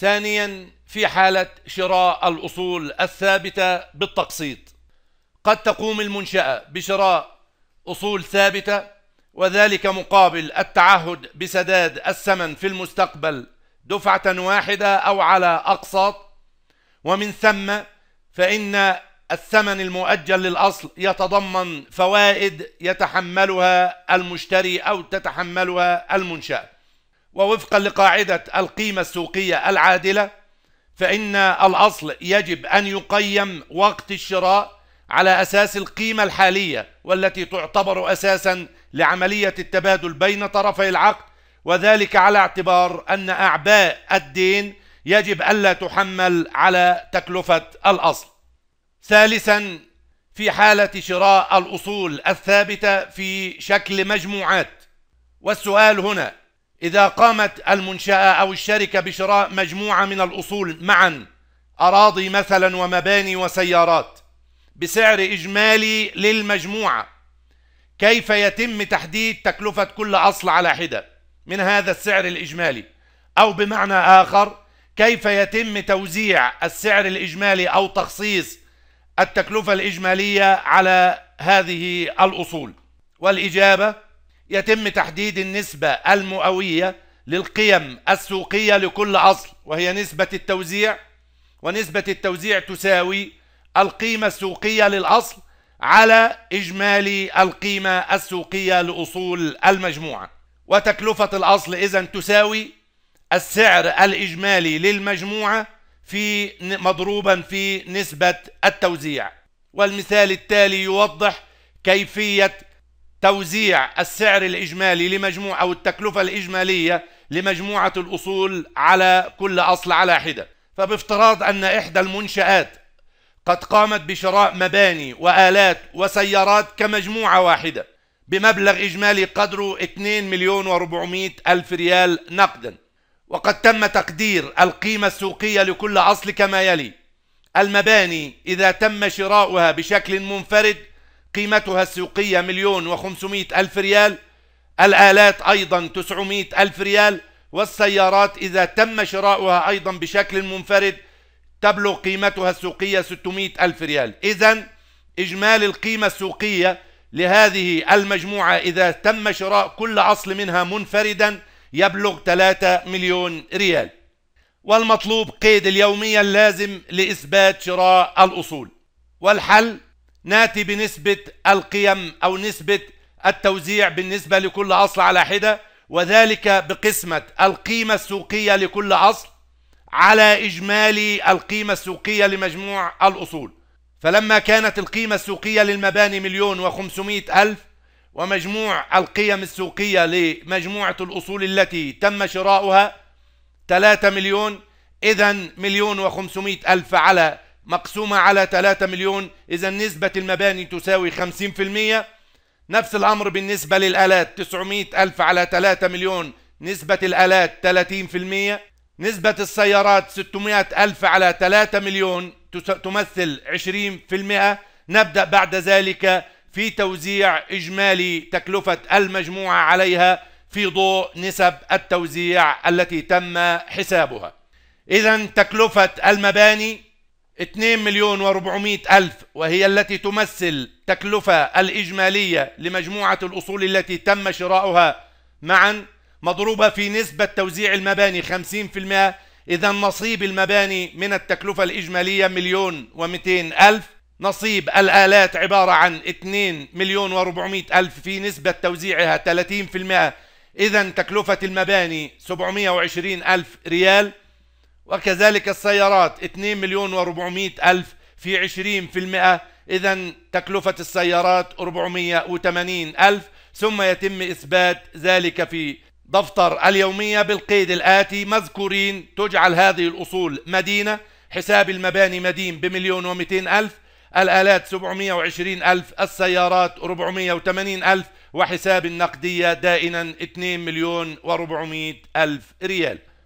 ثانيا في حالة شراء الأصول الثابتة بالتقسيط قد تقوم المنشأة بشراء أصول ثابتة وذلك مقابل التعهد بسداد الثمن في المستقبل دفعة واحدة أو على أقساط ومن ثم فإن الثمن المؤجل للأصل يتضمن فوائد يتحملها المشتري أو تتحملها المنشأة ووفقا لقاعدة القيمة السوقية العادلة فإن الأصل يجب أن يقيم وقت الشراء على أساس القيمة الحالية والتي تعتبر أساسا لعملية التبادل بين طرفي العقد وذلك على اعتبار أن أعباء الدين يجب ألا تحمل على تكلفة الأصل ثالثا في حالة شراء الأصول الثابتة في شكل مجموعات والسؤال هنا إذا قامت المنشأة أو الشركة بشراء مجموعة من الأصول معا أراضي مثلا ومباني وسيارات بسعر إجمالي للمجموعة كيف يتم تحديد تكلفة كل أصل على حدة من هذا السعر الإجمالي أو بمعنى آخر كيف يتم توزيع السعر الإجمالي أو تخصيص التكلفة الإجمالية على هذه الأصول والإجابة يتم تحديد النسبة المئوية للقيم السوقية لكل أصل وهي نسبة التوزيع ونسبة التوزيع تساوي القيمة السوقية للأصل على إجمالي القيمة السوقية لأصول المجموعة وتكلفة الأصل إذا تساوي السعر الإجمالي للمجموعة في مضروبا في نسبة التوزيع والمثال التالي يوضح كيفية توزيع السعر الإجمالي لمجموعة أو التكلفة الإجمالية لمجموعة الأصول على كل أصل على حدة فبافتراض أن إحدى المنشآت قد قامت بشراء مباني وآلات وسيارات كمجموعة واحدة بمبلغ إجمالي قدره 2 مليون و ألف ريال نقدا وقد تم تقدير القيمة السوقية لكل أصل كما يلي المباني إذا تم شراؤها بشكل منفرد قيمتها السوقية مليون وخمسمائة ألف ريال الآلات أيضا تسعمائة ألف ريال والسيارات إذا تم شراؤها أيضا بشكل منفرد تبلغ قيمتها السوقية 600 ألف ريال إذا إجمال القيمة السوقية لهذه المجموعة إذا تم شراء كل أصل منها منفردا يبلغ 3 مليون ريال والمطلوب قيد اليومية اللازم لإثبات شراء الأصول والحل ناتي بنسبة القيم أو نسبة التوزيع بالنسبة لكل أصل على حدة وذلك بقسمة القيمة السوقية لكل أصل على إجمالي القيمة السوقية لمجموع الأصول فلما كانت القيمة السوقية للمباني مليون وخمسمائة ألف ومجموع القيم السوقية لمجموعة الأصول التي تم شراؤها 3 مليون إذا مليون وخمسمائة ألف على مقسومة على 3 مليون إذا نسبة المباني تساوي 50% نفس الأمر بالنسبة للآلات 900 ألف على 3 مليون نسبة الآلات 30% نسبة السيارات 600 ألف على 3 مليون تمثل 20% نبدأ بعد ذلك في توزيع إجمالي تكلفة المجموعة عليها في ضوء نسب التوزيع التي تم حسابها إذا تكلفة المباني 2 مليون و400 ألف وهي التي تمثل تكلفة الإجمالية لمجموعة الأصول التي تم شراؤها معا مضروبة في نسبة توزيع المباني 50% إذا نصيب المباني من التكلفة الإجمالية مليون و200 ألف نصيب الآلات عبارة عن 2 مليون و400 ألف في نسبة توزيعها 30% إذا تكلفة المباني 720 ألف ريال وكذلك السيارات 2 مليون و400 ألف في 20% إذا تكلفة السيارات 480 ألف ثم يتم إثبات ذلك في دفتر اليومية بالقيد الآتي مذكورين تجعل هذه الأصول مدينة حساب المباني مدين بمليون و200 ألف الآلات 720 ألف السيارات 480 ألف وحساب النقدية دائنا 2 مليون و400 ألف ريال